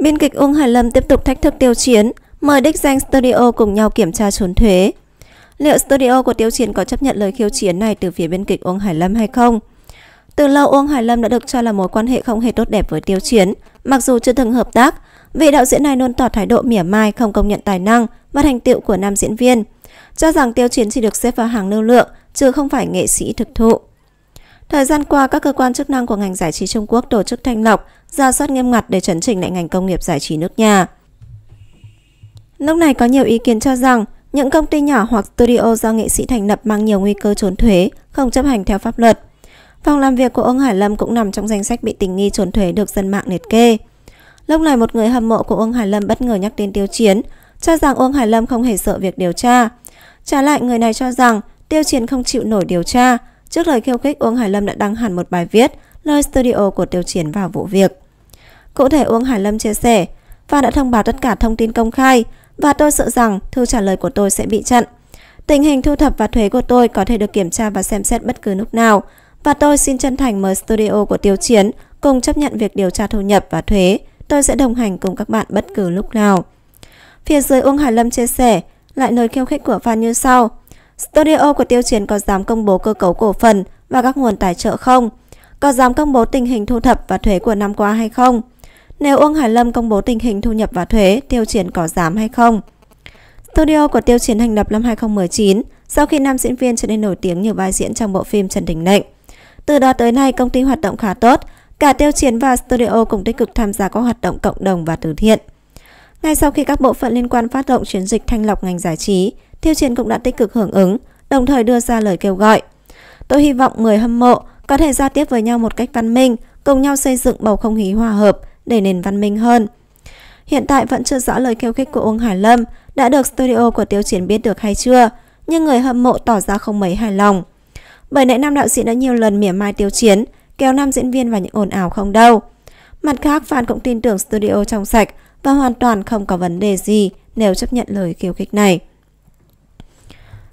Biên kịch Uông Hải Lâm tiếp tục thách thức Tiêu Chiến, mời đích danh studio cùng nhau kiểm tra trốn thuế. Liệu studio của Tiêu Chiến có chấp nhận lời khiêu chiến này từ phía biên kịch Uông Hải Lâm hay không? Từ lâu Uông Hải Lâm đã được cho là mối quan hệ không hề tốt đẹp với Tiêu Chiến, mặc dù chưa từng hợp tác, vị đạo diễn này luôn tỏ thái độ mỉa mai không công nhận tài năng và thành tựu của nam diễn viên, cho rằng Tiêu Chiến chỉ được xếp vào hàng lưu lượng chứ không phải nghệ sĩ thực thụ. Thời gian qua, các cơ quan chức năng của ngành giải trí Trung Quốc tổ chức thanh lọc, ra soát nghiêm ngặt để chấn chỉnh lại ngành công nghiệp giải trí nước nhà. Lúc này có nhiều ý kiến cho rằng, những công ty nhỏ hoặc studio do nghệ sĩ thành lập mang nhiều nguy cơ trốn thuế, không chấp hành theo pháp luật. Phòng làm việc của ông Hải Lâm cũng nằm trong danh sách bị tình nghi trốn thuế được dân mạng liệt kê. Lúc này một người hâm mộ của Uông Hải Lâm bất ngờ nhắc đến Tiêu Chiến, cho rằng Uông Hải Lâm không hề sợ việc điều tra. Trả lại người này cho rằng Tiêu Chiến không chịu nổi điều tra, Trước lời khiêu khích, Uông Hải Lâm đã đăng hẳn một bài viết lời studio của Tiêu Chiến vào vụ việc. Cụ thể Uông Hải Lâm chia sẻ, và đã thông báo tất cả thông tin công khai và tôi sợ rằng thư trả lời của tôi sẽ bị chặn. Tình hình thu thập và thuế của tôi có thể được kiểm tra và xem xét bất cứ lúc nào và tôi xin chân thành mời studio của Tiêu Chiến cùng chấp nhận việc điều tra thu nhập và thuế. Tôi sẽ đồng hành cùng các bạn bất cứ lúc nào. Phía dưới Uông Hải Lâm chia sẻ lại lời khiêu khích của fan như sau. Studio của Tiêu Chiến có dám công bố cơ cấu cổ phần và các nguồn tài trợ không? Có dám công bố tình hình thu thập và thuế của năm qua hay không? Nếu Uông Hải Lâm công bố tình hình thu nhập và thuế, Tiêu Chiến có dám hay không? Studio của Tiêu Chiến thành lập năm 2019 sau khi nam diễn viên trở nên nổi tiếng nhờ vai diễn trong bộ phim Trần Đình Lệnh. Từ đó tới nay, công ty hoạt động khá tốt, cả Tiêu Chiến và Studio cũng tích cực tham gia các hoạt động cộng đồng và từ thiện. Ngay sau khi các bộ phận liên quan phát động chiến dịch thanh lọc ngành giải trí, Tiêu Chiến cũng đã tích cực hưởng ứng, đồng thời đưa ra lời kêu gọi. Tôi hy vọng người hâm mộ có thể giao tiếp với nhau một cách văn minh, cùng nhau xây dựng bầu không khí hòa hợp để nền văn minh hơn. Hiện tại vẫn chưa rõ lời kêu khích của Uông Hải Lâm đã được studio của Tiêu Chiến biết được hay chưa, nhưng người hâm mộ tỏ ra không mấy hài lòng. Bởi nãy nam đạo diễn đã nhiều lần mỉa mai Tiêu Chiến, kéo nam diễn viên vào những ồn ào không đâu. Mặt khác, fan cũng tin tưởng studio trong sạch và hoàn toàn không có vấn đề gì nếu chấp nhận lời khiêu khích này.